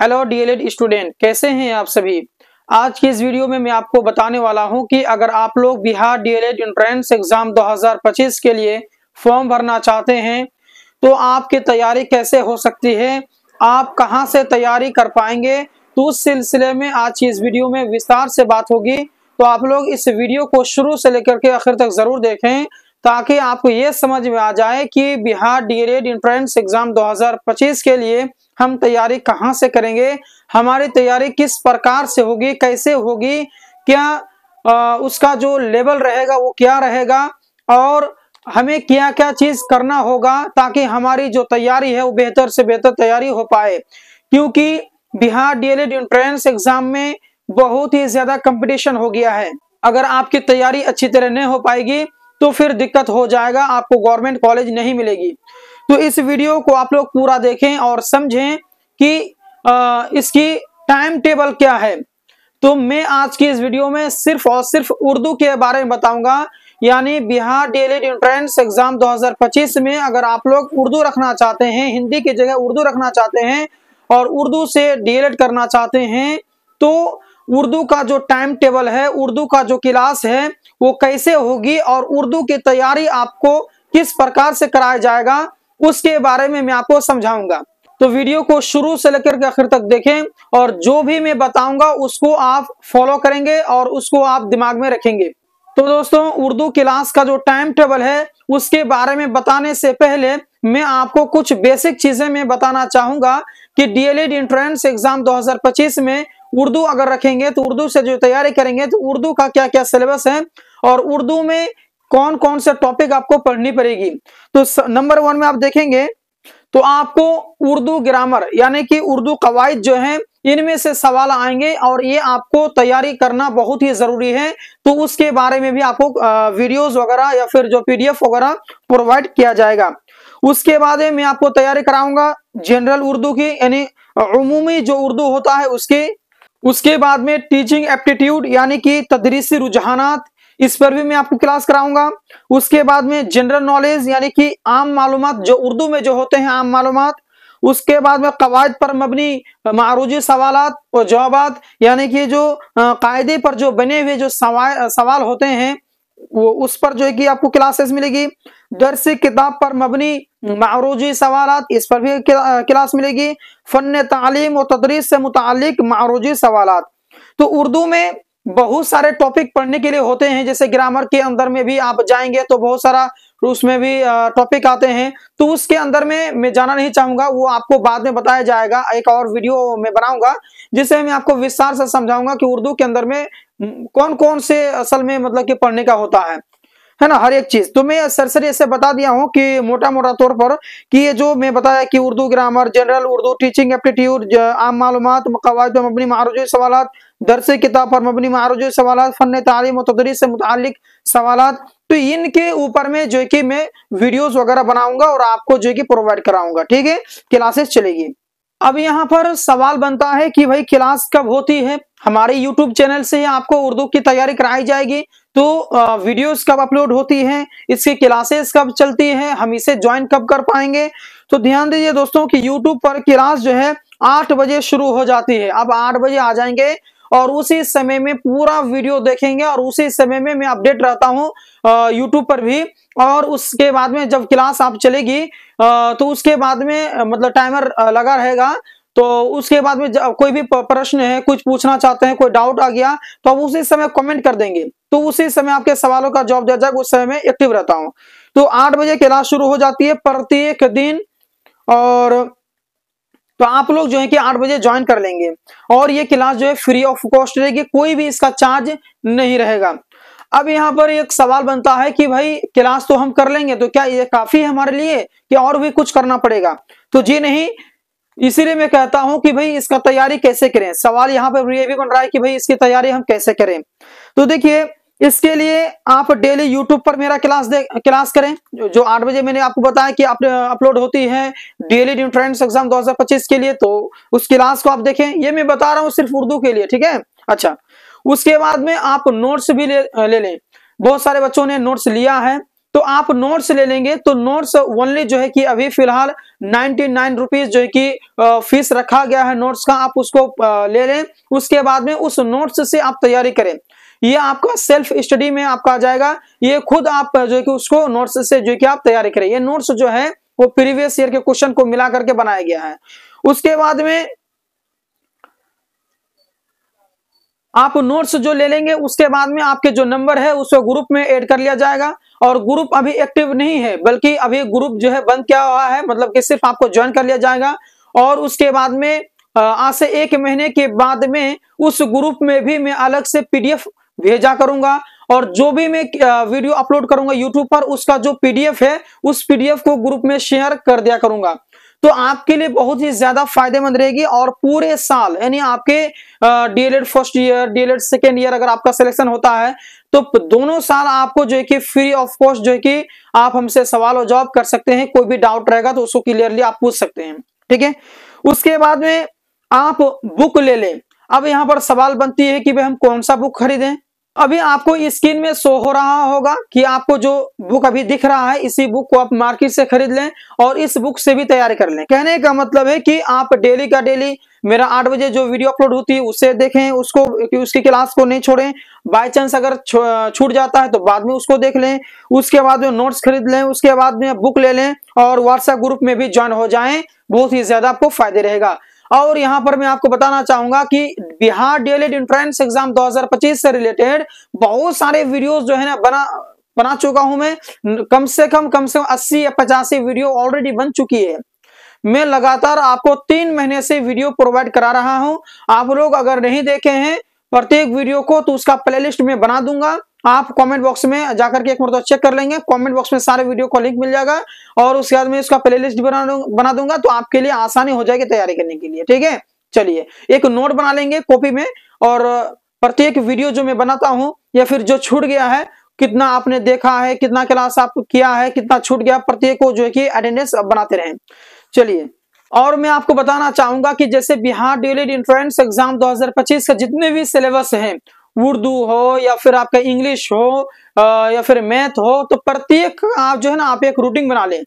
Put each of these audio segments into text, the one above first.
hello DElEd student कैसे हैं आप सभी आज की इस वीडियो में मैं आपको बताने वाला हूं कि अगर आप लोग बिहार डीएलएड एंट्रेंस एग्जाम 2025 के लिए फॉर्म भरना चाहते हैं तो आपकी तैयारी कैसे हो सकती है आप कहां से तैयारी कर पाएंगे तो उस सिलसिले में आज की इस वीडियो में विस्तार से बात होगी तो आप लोग इस वीडियो को शुरू से लेकर के आखिर तक जरूर देखें ताकि आपको ये समझ में आ जाए कि बिहार डीएलएड एंट्रेंस एग्जाम 2025 के लिए हम तैयारी कहाँ से करेंगे हमारी तैयारी किस प्रकार से होगी कैसे होगी क्या आ, उसका जो लेवल रहेगा वो क्या रहेगा और हमें क्या क्या चीज करना होगा ताकि हमारी जो तैयारी है वो बेहतर से बेहतर तैयारी हो पाए क्योंकि बिहार डीएलएड एंट्रेंस एग्जाम में बहुत ही ज्यादा कंपटीशन हो गया है अगर आपकी तैयारी अच्छी तरह नहीं हो पाएगी तो फिर दिक्कत हो जाएगा आपको गवर्नमेंट कॉलेज नहीं मिलेगी तो इस वीडियो को आप लोग पूरा देखें और समझें कि आ, इसकी टाइम टेबल क्या है तो मैं आज की इस वीडियो में सिर्फ और सिर्फ उर्दू के बारे में बताऊंगा यानी बिहार डेली एंट्रेंस एग्जाम 2025 में अगर आप लोग उर्दू रखना चाहते हैं हिंदी की जगह उर्दू रखना चाहते हैं और उर्दू से डी करना चाहते हैं तो उर्दू का जो टाइम टेबल है उर्दू का जो क्लास है वो कैसे होगी और उर्दू की तैयारी आपको किस प्रकार से कराया जाएगा उसके बारे में मैं आपको समझाऊंगा तो वीडियो को शुरू से लेकर के आखिर तक देखें और जो भी मैं बताऊंगा उसको आप फॉलो करेंगे और उसको आप दिमाग में रखेंगे तो दोस्तों उर्दू क्लास का जो टाइम टेबल है उसके बारे में बताने से पहले मैं आपको कुछ बेसिक चीजें मैं बताना चाहूंगा कि डीएलएड एंट्रेंस एग्जाम 2025 में उर्दू अगर रखेंगे तो उर्दू से जो तैयारी करेंगे तो उर्दू का क्या क्या सिलेबस है और उर्दू में कौन कौन से टॉपिक आपको पढ़नी पड़ेगी तो नंबर वन में आप देखेंगे तो आपको उर्दू ग्रामर यानी कि उर्दू कवायद जो है इनमें से सवाल आएंगे और ये आपको तैयारी करना बहुत ही जरूरी है तो उसके बारे में भी आपको वीडियोस वगैरह या फिर जो पीडीएफ वगैरह प्रोवाइड किया जाएगा उसके बाद मैं आपको तैयारी कराऊंगा जनरल उर्दू की यानी अमूमी जो उर्दू होता है उसके उसके बाद में टीचिंग एप्टीट्यूड यानी कि तदरीसी रुझाना इस पर भी मैं आपको क्लास कराऊंगा उसके बाद में जनरल नॉलेज यानी कि आम मालूम जो उर्दू में जो होते हैं आम मालूम उसके बाद में कवायद पर मबनी मारूजी सवाल और जवाब यानी कि जो कायदे पर जो बने हुए जो सवाल सवाल होते हैं वो उस पर जो है कि आपको क्लासेस मिलेगी दर्स किताब पर मबनी मारूजी सवाल इस पर भी क्लास मिलेगी फन तालीम और तदरीस से मुतल मारूजी सवाल तो उर्दू में बहुत सारे टॉपिक पढ़ने के लिए होते हैं जैसे ग्रामर के अंदर में भी आप जाएंगे तो बहुत सारा उसमें भी टॉपिक आते हैं तो उसके अंदर में मैं जाना नहीं चाहूंगा वो आपको बाद में बताया जाएगा एक और वीडियो में बनाऊंगा जिसे मैं आपको विस्तार से समझाऊंगा कि उर्दू के अंदर में कौन कौन से असल में मतलब कि पढ़ने का होता है है ना हर एक चीज तो मैं सरसरी ऐसे बता दिया हूँ कि मोटा मोटा तौर पर कि ये जो मैं बताया कि Urdu grammar general Urdu teaching aptitude आम मालूम कवायद मबनी मारूज सवाल दरस किताब पर मबनी मारूज सवाल फन तालीम तदरी से मुतल सवाल तो इनके ऊपर में जो कि मैं वीडियोज वगैरह बनाऊंगा और आपको जो है कि प्रोवाइड कराऊंगा ठीक है क्लासेस चलेगी अब यहाँ पर सवाल बनता है कि भाई क्लास कब होती है हमारे यूट्यूब चैनल से आपको उर्दू की तैयारी कराई जाएगी तो वीडियोस कब अपलोड होती हैं इसकी क्लासेस कब चलती हैं हम इसे ज्वाइन कब कर पाएंगे तो ध्यान दीजिए दोस्तों कि यूट्यूब पर क्लास जो है आठ बजे शुरू हो जाती है अब आठ बजे आ जाएंगे और उसी समय में पूरा वीडियो देखेंगे और उसी समय में मैं अपडेट रहता हूँ यूट्यूब पर भी और उसके बाद में जब क्लास आप चलेगी तो उसके बाद में मतलब टाइमर लगा रहेगा तो उसके बाद में कोई भी प्रश्न है कुछ पूछना चाहते हैं कोई डाउट आ गया तो आप उसी समय कमेंट कर देंगे तो उसी समय आपके सवालों का जवाब दिया जाएगा उस समय में एक्टिव रहता हूँ तो आठ बजे क्लास शुरू हो जाती है प्रत्येक दिन और तो आप लोग जो है कि आठ बजे ज्वाइन कर लेंगे और ये क्लास जो है फ्री ऑफ कॉस्ट रहेगी कोई भी इसका चार्ज नहीं रहेगा अब यहाँ पर एक सवाल बनता है कि भाई क्लास तो हम कर लेंगे तो क्या ये काफी है हमारे लिए कि और भी कुछ करना पड़ेगा तो जी नहीं इसीलिए मैं कहता हूं कि भाई इसका तैयारी कैसे करें सवाल यहाँ पर ये भी बन रहा है कि भाई इसकी तैयारी हम कैसे करें तो देखिए इसके लिए आप डेली यूट्यूब पर मेरा क्लास दे क्लास करें जो आठ बजे मैंने आपको बताया कि आप अपलोड होती है डेली न्यू ट्रेंड्स एग्जाम 2025 के लिए तो उस क्लास को आप देखें ये मैं बता रहा हूँ सिर्फ उर्दू के लिए ठीक है अच्छा उसके बाद में आप नोट्स भी ले ले लें बहुत सारे बच्चों ने नोट्स लिया है तो आप नोट्स ले लेंगे तो नोट्स ओनली जो है कि अभी फिलहाल नाइनटी नाइन रुपीज जो है कि फीस रखा गया है नोट्स का आप उसको ले लें उसके बाद में उस नोट्स से आप तैयारी करें ये आपका सेल्फ स्टडी में आपका आ जाएगा ये खुद आप जो कि उसको नोट्स से जो कि आप तैयारी करें ये नोट्स जो है वो प्रीवियस ईयर के क्वेश्चन को मिला करके बनाया गया है उसके बाद में आप नोट्स जो ले लेंगे उसके बाद में आपके जो नंबर है उसको ग्रुप में ऐड कर लिया जाएगा और ग्रुप अभी एक्टिव नहीं है बल्कि अभी ग्रुप जो है बंद किया हुआ है मतलब कि सिर्फ आपको ज्वाइन कर लिया जाएगा और उसके बाद में आज से एक महीने के बाद में उस ग्रुप में भी मैं अलग से पीडीएफ भेजा करूंगा और जो भी मैं वीडियो अपलोड करूंगा यूट्यूब पर उसका जो पीडीएफ है उस पीडीएफ को ग्रुप में शेयर कर दिया करूंगा तो आपके लिए बहुत ही ज्यादा फायदेमंद रहेगी और पूरे साल यानी आपके DElEd first year DElEd second year अगर आपका सिलेक्शन होता है तो दोनों साल आपको जो है कि फ्री ऑफ कॉस्ट जो है कि आप हमसे सवाल और जवाब कर सकते हैं कोई भी डाउट रहेगा तो उसको क्लियरली आप पूछ सकते हैं ठीक है उसके बाद में आप बुक ले लें अब यहां पर सवाल बनती है कि भाई हम कौन सा बुक खरीदें अभी आपको स्क्रीन में शो हो रहा होगा कि आपको जो बुक अभी दिख रहा है इसी बुक को आप मार्केट से खरीद लें और इस बुक से भी तैयारी कर लें कहने का मतलब है कि आप डेली का डेली मेरा आठ बजे जो वीडियो अपलोड होती है उसे देखें उसको उसकी क्लास को नहीं छोड़ें बाय चांस अगर छूट जाता है तो बाद में उसको देख लें उसके बाद में नोट्स खरीद लें उसके बाद में बुक ले लें और व्हाट्सएप ग्रुप में भी ज्वाइन हो जाएं बहुत ही ज्यादा आपको फायदे रहेगा और यहां पर मैं आपको बताना चाहूंगा कि बिहार डीएलएड इंट्रेंस एग्जाम 2025 से रिलेटेड बहुत सारे वीडियोस जो है ना बना बना चुका हूं मैं कम से कम कम से कम अस्सी या पचासी वीडियो ऑलरेडी बन चुकी है मैं लगातार आपको तीन महीने से वीडियो प्रोवाइड करा रहा हूं आप लोग अगर नहीं देखे हैं प्रत्येक वीडियो को तो उसका प्लेलिस्ट में बना दूंगा आप कमेंट बॉक्स में जाकर के एक मरत चेक कर लेंगे कमेंट बॉक्स में सारे वीडियो का लिंक मिल जाएगा और उसके बाद में इसका प्लेलिस्ट बना बना दूंगा तो आपके लिए आसानी हो जाएगी तैयारी करने के लिए ठीक है चलिए एक नोट बना लेंगे कॉपी में और प्रत्येक वीडियो जो मैं बनाता हूँ या फिर जो छूट गया है कितना आपने देखा है कितना क्लास आप किया है कितना छूट गया प्रत्येक को जो है कि अटेंडेंस बनाते रहे चलिए और मैं आपको बताना चाहूंगा कि जैसे बिहार ड्यूलेट इंट्रेंस एग्जाम 2025 का जितने भी सिलेबस हैं उर्दू हो या फिर आपका इंग्लिश हो या फिर मैथ हो तो प्रत्येक आप जो है ना आप एक रूटिंग बना लें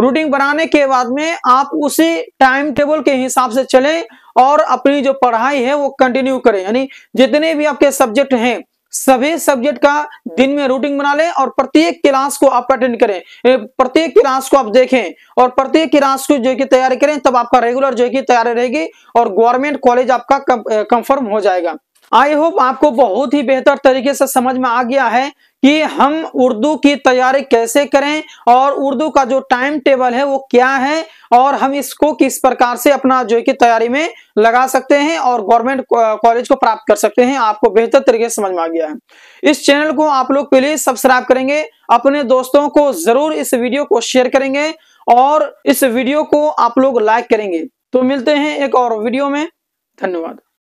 रूटिंग बनाने के बाद में आप उसी टाइम टेबल के हिसाब से चलें और अपनी जो पढ़ाई है वो कंटिन्यू करें यानी जितने भी आपके सब्जेक्ट हैं सभी सब्जेक्ट का दिन में रूटिंग बना लें और प्रत्येक क्लास को आप अटेंड करें प्रत्येक क्लास को आप देखें और प्रत्येक क्लास को जो है कि तैयारी करें तब आपका रेगुलर जो है कि तैयारी रहेगी और गवर्नमेंट कॉलेज आपका कंफर्म हो जाएगा आई होप आपको बहुत ही बेहतर तरीके से समझ में आ गया है कि हम उर्दू की तैयारी कैसे करें और उर्दू का जो टाइम टेबल है वो क्या है और हम इसको किस प्रकार से अपना जो की तैयारी में लगा सकते हैं और गवर्नमेंट कॉलेज को प्राप्त कर सकते हैं आपको बेहतर तरीके से समझ में आ गया है इस चैनल को आप लोग प्लीज सब्सक्राइब करेंगे अपने दोस्तों को जरूर इस वीडियो को शेयर करेंगे और इस वीडियो को आप लोग लाइक करेंगे तो मिलते हैं एक और वीडियो में धन्यवाद